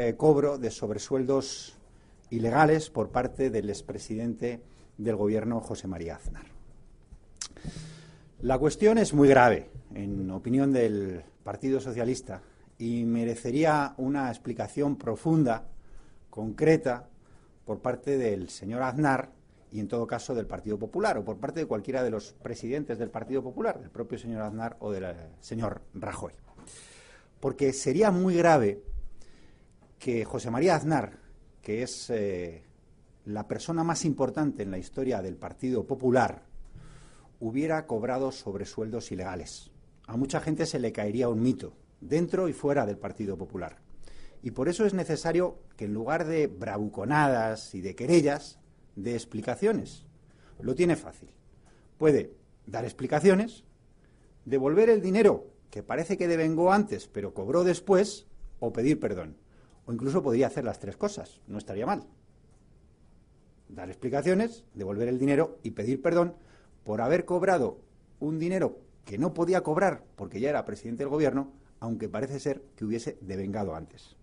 Eh, cobro de sobresueldos ilegales por parte del expresidente del gobierno José María Aznar. La cuestión es muy grave, en opinión del Partido Socialista, y merecería una explicación profunda, concreta, por parte del señor Aznar y, en todo caso, del Partido Popular, o por parte de cualquiera de los presidentes del Partido Popular, del propio señor Aznar o del señor Rajoy. Porque sería muy grave que José María Aznar, que es eh, la persona más importante en la historia del Partido Popular, hubiera cobrado sobresueldos ilegales. A mucha gente se le caería un mito, dentro y fuera del Partido Popular. Y por eso es necesario que en lugar de bravuconadas y de querellas, de explicaciones. Lo tiene fácil. Puede dar explicaciones, devolver el dinero que parece que devengó antes pero cobró después, o pedir perdón. O incluso podría hacer las tres cosas, no estaría mal. Dar explicaciones, devolver el dinero y pedir perdón por haber cobrado un dinero que no podía cobrar porque ya era presidente del gobierno, aunque parece ser que hubiese devengado antes.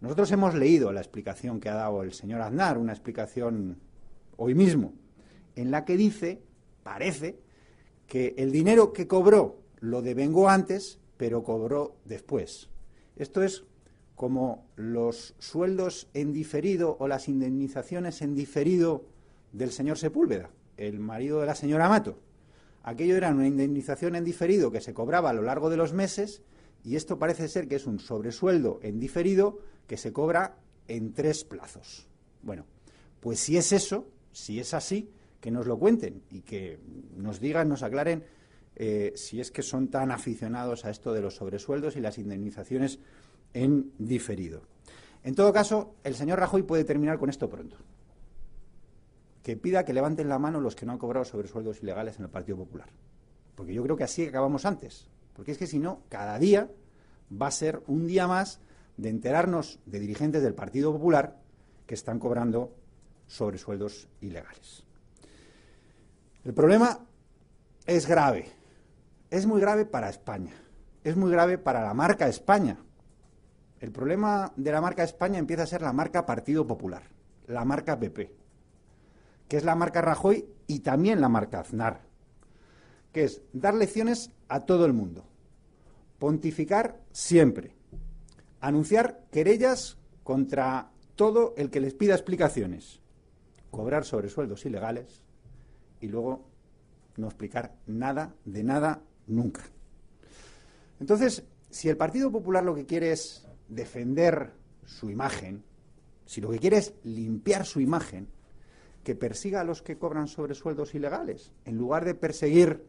Nosotros hemos leído la explicación que ha dado el señor Aznar, una explicación hoy mismo, en la que dice, parece, que el dinero que cobró lo devengó antes, pero cobró después. Esto es como los sueldos en diferido o las indemnizaciones en diferido del señor Sepúlveda, el marido de la señora Mato. Aquello era una indemnización en diferido que se cobraba a lo largo de los meses y esto parece ser que es un sobresueldo en diferido que se cobra en tres plazos. Bueno, pues si es eso, si es así, que nos lo cuenten y que nos digan, nos aclaren eh, si es que son tan aficionados a esto de los sobresueldos y las indemnizaciones en diferido. En todo caso, el señor Rajoy puede terminar con esto pronto. Que pida que levanten la mano los que no han cobrado sobresueldos ilegales en el Partido Popular. Porque yo creo que así acabamos antes. Porque es que si no, cada día va a ser un día más de enterarnos de dirigentes del Partido Popular que están cobrando sobresueldos ilegales. El problema es grave es muy grave para España, es muy grave para la marca España. El problema de la marca España empieza a ser la marca Partido Popular, la marca PP, que es la marca Rajoy y también la marca Aznar, que es dar lecciones a todo el mundo, pontificar siempre, anunciar querellas contra todo el que les pida explicaciones, cobrar sobresueldos ilegales y luego no explicar nada de nada nunca. Entonces, si el Partido Popular lo que quiere es defender su imagen, si lo que quiere es limpiar su imagen, que persiga a los que cobran sobresueldos ilegales, en lugar de perseguir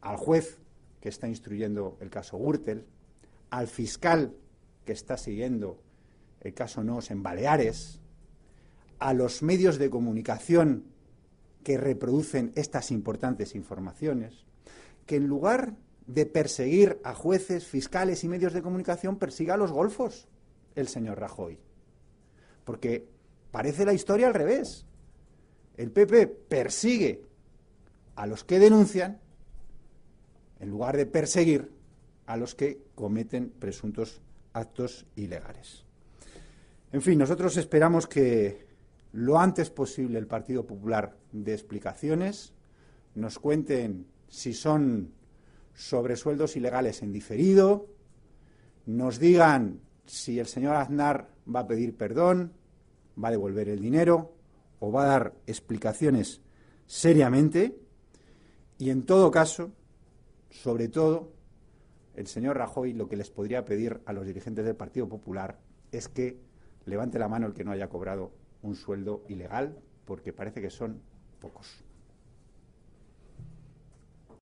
al juez que está instruyendo el caso Gürtel, al fiscal que está siguiendo el caso Noos en Baleares, a los medios de comunicación que reproducen estas importantes informaciones, que en lugar de perseguir a jueces, fiscales y medios de comunicación, persiga a los golfos el señor Rajoy. Porque parece la historia al revés. El PP persigue a los que denuncian en lugar de perseguir a los que cometen presuntos actos ilegales. En fin, nosotros esperamos que lo antes posible el Partido Popular dé explicaciones, nos cuenten si son sobresueldos ilegales en diferido, nos digan si el señor Aznar va a pedir perdón, va a devolver el dinero o va a dar explicaciones seriamente. Y en todo caso, sobre todo, el señor Rajoy lo que les podría pedir a los dirigentes del Partido Popular es que levante la mano el que no haya cobrado un sueldo ilegal, porque parece que son pocos.